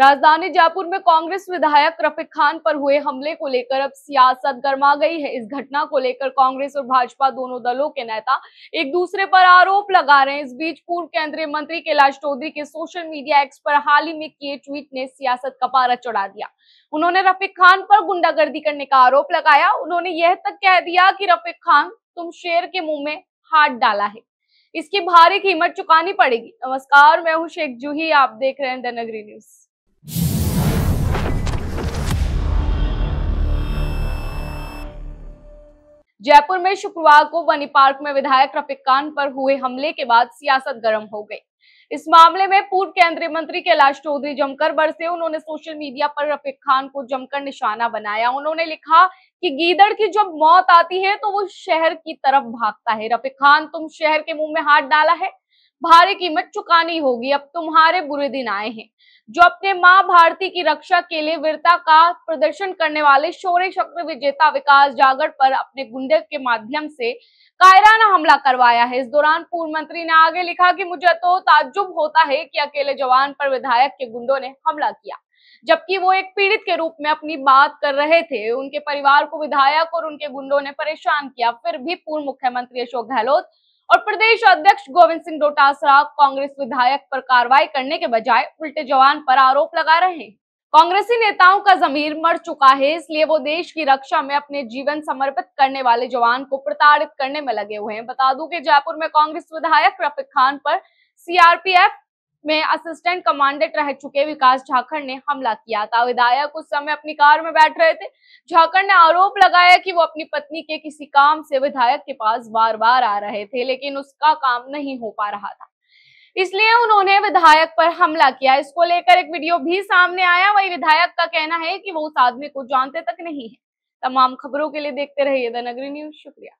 राजधानी जयपुर में कांग्रेस विधायक रफीक खान पर हुए हमले को लेकर अब सियासत गर्मा गई है इस घटना को लेकर कांग्रेस और भाजपा दोनों दलों के नेता एक दूसरे पर आरोप लगा रहे हैं इस बीच पूर्व केंद्रीय मंत्री कैलाश चौधरी के सोशल मीडिया एक्स पर हाल ही में किए ट्वीट ने सियासत का पारा चढ़ा दिया उन्होंने रफीक खान पर गुंडागर्दी करने का आरोप लगाया उन्होंने यह तक कह दिया कि रफीक खान तुम शेर के मुंह में हाथ डाला है इसकी भारी कीमत चुकानी पड़ेगी नमस्कार मैं हूं शेख जूही आप देख रहे हैं द नगरी न्यूज जयपुर में शुक्रवार को बनी पार्क में विधायक रफिक खान पर हुए हमले के बाद सियासत गर्म हो गई इस मामले में पूर्व केंद्रीय मंत्री कैलाश चौधरी जमकर बरसे उन्होंने सोशल मीडिया पर रफीक खान को जमकर निशाना बनाया उन्होंने लिखा कि गीदड़ की जब मौत आती है तो वो शहर की तरफ भागता है रफीक खान तुम शहर के मुंह में हाथ डाला है भारी कीमत चुकानी होगी अब तुम्हारे बुरे दिन आए हैं जो अपने माँ भारती की रक्षा के लिए वीरता का प्रदर्शन करने वाले शौर्य चक्र विजेता विकास जागर पर अपने गुंडे के माध्यम से कायराना हमला करवाया है इस दौरान पूर्व मंत्री ने आगे लिखा कि मुझे तो ताज्जुब होता है कि अकेले जवान पर विधायक के गुंडों ने हमला किया जबकि वो एक पीड़ित के रूप में अपनी बात कर रहे थे उनके परिवार को विधायक और उनके गुंडों ने परेशान किया फिर भी पूर्व मुख्यमंत्री अशोक गहलोत और प्रदेश अध्यक्ष गोविंद सिंह डोटासरा कांग्रेस विधायक पर कार्रवाई करने के बजाय उल्टे जवान पर आरोप लगा रहे हैं कांग्रेसी नेताओं का जमीर मर चुका है इसलिए वो देश की रक्षा में अपने जीवन समर्पित करने वाले जवान को प्रताड़ित करने में लगे हुए हैं बता दूं कि जयपुर में कांग्रेस विधायक रफिक खान पर सीआरपीएफ में असिस्टेंट कमांडेंट रह चुके विकास झाखड़ ने हमला किया था विधायक उस समय अपनी कार में बैठ रहे थे झाखड़ ने आरोप लगाया कि वो अपनी पत्नी के किसी काम से विधायक के पास बार बार आ रहे थे लेकिन उसका काम नहीं हो पा रहा था इसलिए उन्होंने विधायक पर हमला किया इसको लेकर एक वीडियो भी सामने आया वही विधायक का कहना है कि वो उस आदमी को जानते तक नहीं है तमाम खबरों के लिए देखते रहिए द नगरी न्यूज शुक्रिया